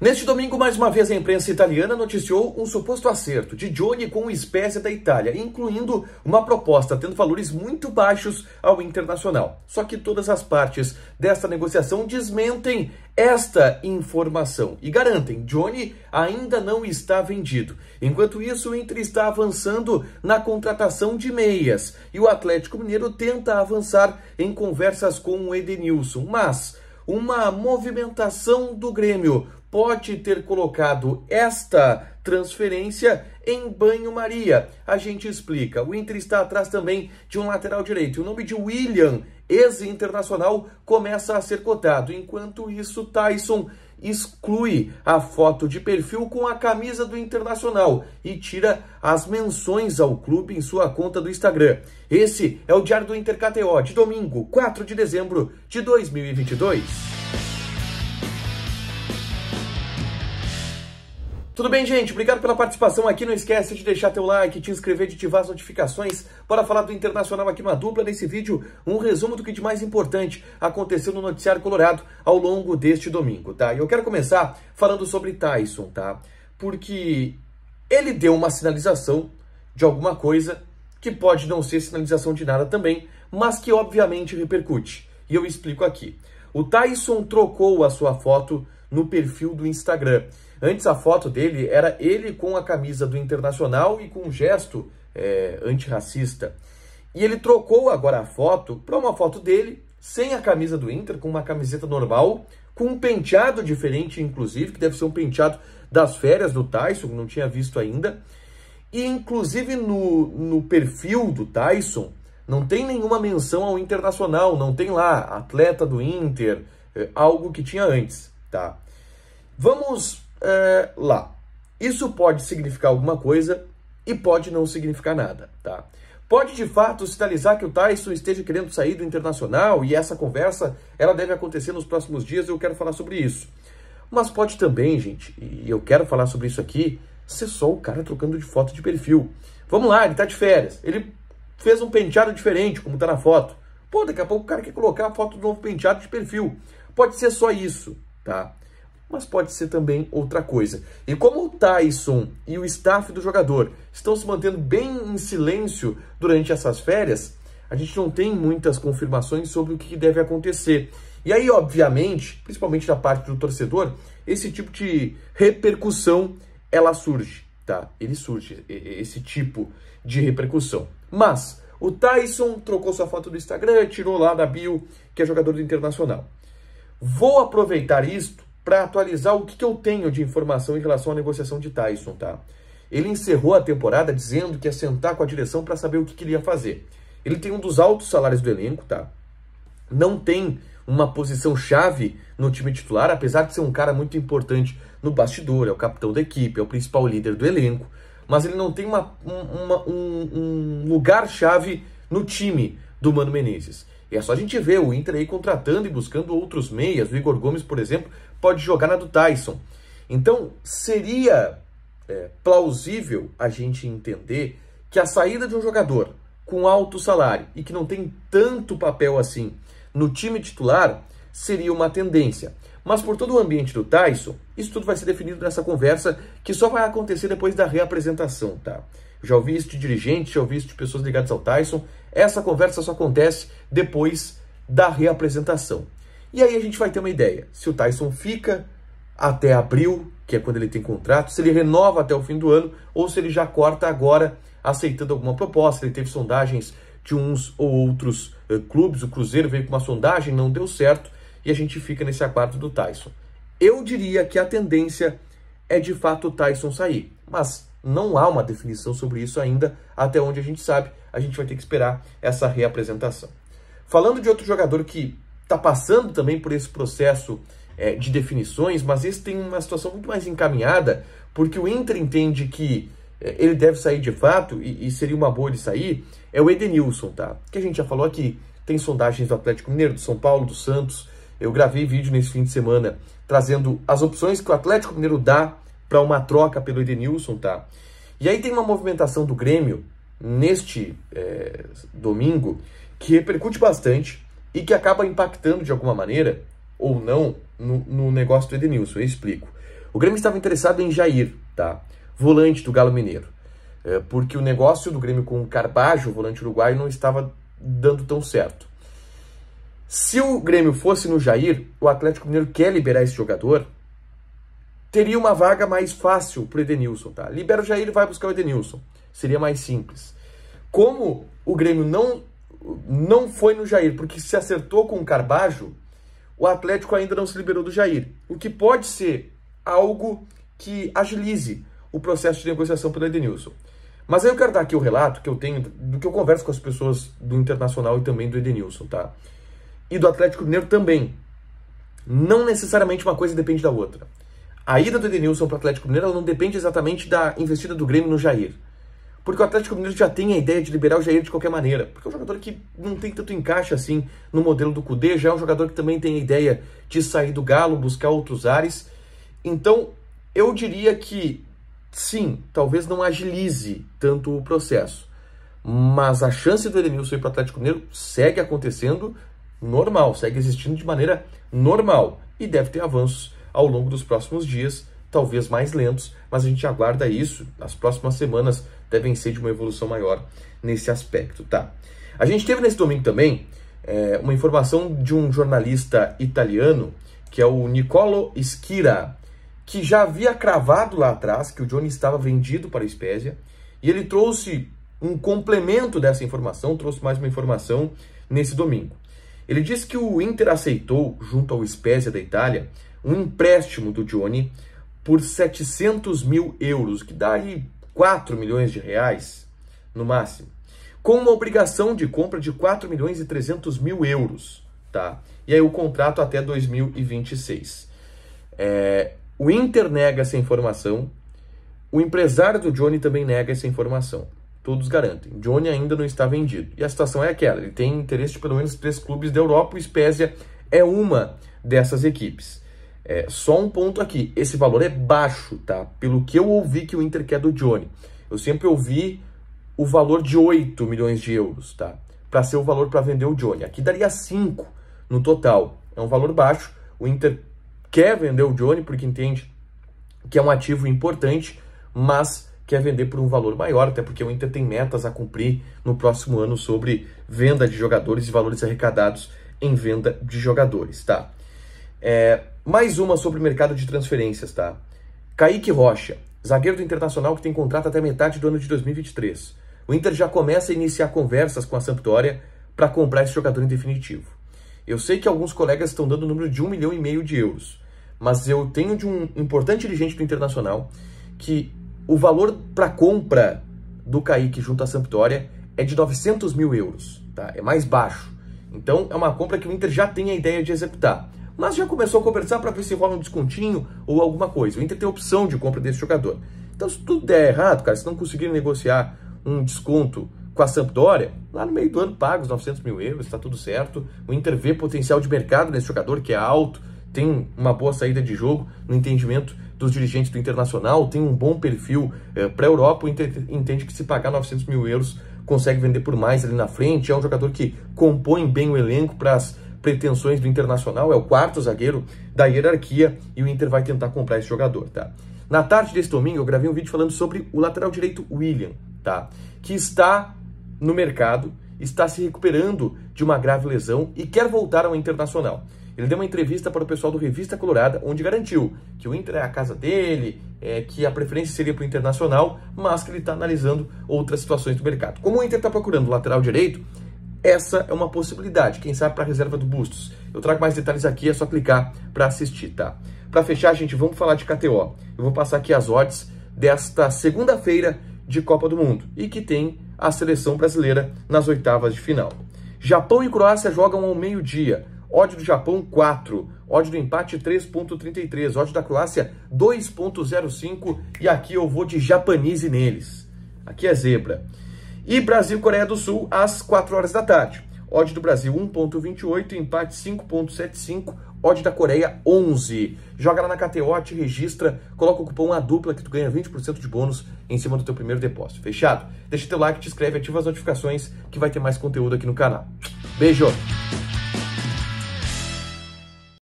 Neste domingo, mais uma vez, a imprensa italiana noticiou um suposto acerto de Johnny com espécie da Itália, incluindo uma proposta tendo valores muito baixos ao internacional. Só que todas as partes desta negociação desmentem esta informação e garantem Johnny ainda não está vendido. Enquanto isso, o Inter está avançando na contratação de meias e o Atlético Mineiro tenta avançar em conversas com o Edenilson, mas uma movimentação do Grêmio pode ter colocado esta transferência em banho-maria. A gente explica. O Inter está atrás também de um lateral direito. O nome de William, ex-internacional, começa a ser cotado. Enquanto isso, Tyson exclui a foto de perfil com a camisa do Internacional e tira as menções ao clube em sua conta do Instagram. Esse é o Diário do Inter KTO de domingo, 4 de dezembro de 2022. Tudo bem, gente? Obrigado pela participação aqui. Não esquece de deixar teu like, te inscrever, de ativar as notificações. Bora falar do Internacional aqui numa dupla. Nesse vídeo, um resumo do que de mais importante aconteceu no noticiário colorado ao longo deste domingo, tá? E eu quero começar falando sobre Tyson, tá? Porque ele deu uma sinalização de alguma coisa que pode não ser sinalização de nada também, mas que obviamente repercute. E eu explico aqui. O Tyson trocou a sua foto no perfil do Instagram. Antes a foto dele era ele com a camisa do Internacional e com um gesto é, antirracista. E ele trocou agora a foto para uma foto dele sem a camisa do Inter, com uma camiseta normal, com um penteado diferente, inclusive, que deve ser um penteado das férias do Tyson, que não tinha visto ainda. E, inclusive, no, no perfil do Tyson, não tem nenhuma menção ao Internacional, não tem lá atleta do Inter, é, algo que tinha antes, tá? Vamos é, lá. Isso pode significar alguma coisa e pode não significar nada, tá? Pode de fato sinalizar que o Tyson esteja querendo sair do internacional e essa conversa ela deve acontecer nos próximos dias. Eu quero falar sobre isso. Mas pode também, gente, e eu quero falar sobre isso aqui, ser só o cara trocando de foto de perfil. Vamos lá, ele tá de férias. Ele fez um penteado diferente, como tá na foto. Pô, daqui a pouco o cara quer colocar a foto do novo penteado de perfil. Pode ser só isso, tá? mas pode ser também outra coisa. E como o Tyson e o staff do jogador estão se mantendo bem em silêncio durante essas férias, a gente não tem muitas confirmações sobre o que deve acontecer. E aí, obviamente, principalmente da parte do torcedor, esse tipo de repercussão ela surge, tá? Ele surge esse tipo de repercussão. Mas o Tyson trocou sua foto do Instagram, tirou lá da bio que é jogador do Internacional. Vou aproveitar isto para atualizar o que, que eu tenho de informação em relação à negociação de Tyson, tá? Ele encerrou a temporada dizendo que ia sentar com a direção para saber o que, que ele ia fazer. Ele tem um dos altos salários do elenco, tá? Não tem uma posição chave no time titular, apesar de ser um cara muito importante no bastidor, é o capitão da equipe, é o principal líder do elenco, mas ele não tem uma, uma, um, um lugar chave no time do Mano Menezes. E é só a gente ver o Inter aí contratando e buscando outros meias. O Igor Gomes, por exemplo, pode jogar na do Tyson. Então, seria é, plausível a gente entender que a saída de um jogador com alto salário e que não tem tanto papel assim no time titular seria uma tendência. Mas por todo o ambiente do Tyson, isso tudo vai ser definido nessa conversa que só vai acontecer depois da reapresentação, tá? Já ouvi isso de dirigentes, já ouvi isso de pessoas ligadas ao Tyson. Essa conversa só acontece depois da reapresentação. E aí a gente vai ter uma ideia. Se o Tyson fica até abril, que é quando ele tem contrato, se ele renova até o fim do ano ou se ele já corta agora aceitando alguma proposta. Ele teve sondagens de uns ou outros uh, clubes, o Cruzeiro veio com uma sondagem, não deu certo e a gente fica nesse aguardo do Tyson. Eu diria que a tendência é de fato o Tyson sair, mas não há uma definição sobre isso ainda, até onde a gente sabe. A gente vai ter que esperar essa reapresentação. Falando de outro jogador que está passando também por esse processo é, de definições, mas esse tem uma situação muito mais encaminhada, porque o Inter entende que é, ele deve sair de fato, e, e, seria uma boa ele sair, é o Edenilson, tá? Que a gente já falou aqui, tem sondagens do Atlético Mineiro, do São Paulo, do Santos. Eu gravei vídeo nesse fim de semana trazendo as opções que o Atlético Mineiro dá para uma troca pelo Edenilson, tá? E aí tem uma movimentação do Grêmio neste é, domingo que repercute bastante e que acaba impactando de alguma maneira, ou não, no, no negócio do Edenilson. Eu explico. O Grêmio estava interessado em Jair, tá? Volante do Galo Mineiro. É, porque o negócio do Grêmio com o Carbajo, o volante uruguaio, não estava dando tão certo. Se o Grêmio fosse no Jair, o Atlético Mineiro quer liberar esse jogador teria uma vaga mais fácil para o Edenilson, tá? Libera o Jair e vai buscar o Edenilson. Seria mais simples. Como o Grêmio não, não foi no Jair, porque se acertou com o Carbajo, o Atlético ainda não se liberou do Jair. O que pode ser algo que agilize o processo de negociação pelo Edenilson. Mas aí eu quero dar aqui o relato que eu tenho, do que eu converso com as pessoas do Internacional e também do Edenilson, tá? E do Atlético Mineiro também. Não necessariamente uma coisa depende da outra a ida do Edenilson para o Atlético Mineiro não depende exatamente da investida do Grêmio no Jair. Porque o Atlético Mineiro já tem a ideia de liberar o Jair de qualquer maneira. Porque é um jogador que não tem tanto encaixe assim no modelo do Cudê, já é um jogador que também tem a ideia de sair do Galo, buscar outros ares. Então, eu diria que sim, talvez não agilize tanto o processo. Mas a chance do Edenilson ir para o Atlético Mineiro segue acontecendo normal, segue existindo de maneira normal e deve ter avanços ao longo dos próximos dias, talvez mais lentos, mas a gente aguarda isso. As próximas semanas devem ser de uma evolução maior nesse aspecto, tá? A gente teve nesse domingo também é, uma informação de um jornalista italiano, que é o Niccolo Schira, que já havia cravado lá atrás que o Johnny estava vendido para a Spezia, e ele trouxe um complemento dessa informação, trouxe mais uma informação nesse domingo. Ele disse que o Inter aceitou, junto ao Spezia da Itália, um empréstimo do Johnny por 700 mil euros, que dá aí 4 milhões de reais no máximo, com uma obrigação de compra de 4 milhões e 300 mil euros, tá? E aí o contrato até 2026. É, o Inter nega essa informação, o empresário do Johnny também nega essa informação. Todos garantem. Johnny ainda não está vendido. E a situação é aquela: ele tem interesse de pelo menos três clubes da Europa, o Spezia é uma dessas equipes. É, só um ponto aqui, esse valor é baixo, tá? Pelo que eu ouvi que o Inter quer do Johnny. Eu sempre ouvi o valor de 8 milhões de euros, tá? Para ser o valor para vender o Johnny. Aqui daria 5 no total. É um valor baixo. O Inter quer vender o Johnny porque entende que é um ativo importante, mas quer vender por um valor maior, até porque o Inter tem metas a cumprir no próximo ano sobre venda de jogadores e valores arrecadados em venda de jogadores, tá? É, mais uma sobre o mercado de transferências, tá? Kaique Rocha, zagueiro do Internacional que tem contrato até metade do ano de 2023. O Inter já começa a iniciar conversas com a Sampdoria para comprar esse jogador em definitivo. Eu sei que alguns colegas estão dando o número de um milhão e meio de euros, mas eu tenho de um importante dirigente do Internacional que o valor para compra do Kaique junto à Sampdoria é de 900 mil euros, tá? É mais baixo. Então é uma compra que o Inter já tem a ideia de executar mas já começou a conversar para ver se rola um descontinho ou alguma coisa. O Inter tem opção de compra desse jogador. Então, se tudo der errado, cara, se não conseguir negociar um desconto com a Sampdoria, lá no meio do ano paga os 900 mil euros, está tudo certo. O Inter vê potencial de mercado nesse jogador, que é alto, tem uma boa saída de jogo no entendimento dos dirigentes do Internacional, tem um bom perfil é, eh, para a Europa. O Inter entende que se pagar 900 mil euros, consegue vender por mais ali na frente. É um jogador que compõe bem o elenco para as pretensões do Internacional, é o quarto zagueiro da hierarquia e o Inter vai tentar comprar esse jogador, tá? Na tarde desse domingo eu gravei um vídeo falando sobre o lateral direito William, tá? Que está no mercado, está se recuperando de uma grave lesão e quer voltar ao Internacional. Ele deu uma entrevista para o pessoal do Revista Colorada, onde garantiu que o Inter é a casa dele, é, que a preferência seria para o Internacional, mas que ele está analisando outras situações do mercado. Como o Inter está procurando o lateral direito, essa é uma possibilidade, quem sabe para a reserva do Bustos. Eu trago mais detalhes aqui, é só clicar para assistir, tá? Para fechar, gente, vamos falar de KTO. Eu vou passar aqui as odds desta segunda-feira de Copa do Mundo e que tem a seleção brasileira nas oitavas de final. Japão e Croácia jogam ao meio-dia. Odd do Japão 4, odd do empate 3.33, odd da Croácia 2.05 e aqui eu vou de Japanize neles. Aqui é zebra. E Brasil-Coreia do Sul às 4 horas da tarde. Odd do Brasil 1.28, empate 5.75, odd da Coreia 11. Joga lá na KTO, te registra, coloca o cupom A dupla que tu ganha 20% de bônus em cima do teu primeiro depósito. Fechado? Deixa teu like, te inscreve, ativa as notificações que vai ter mais conteúdo aqui no canal. Beijo!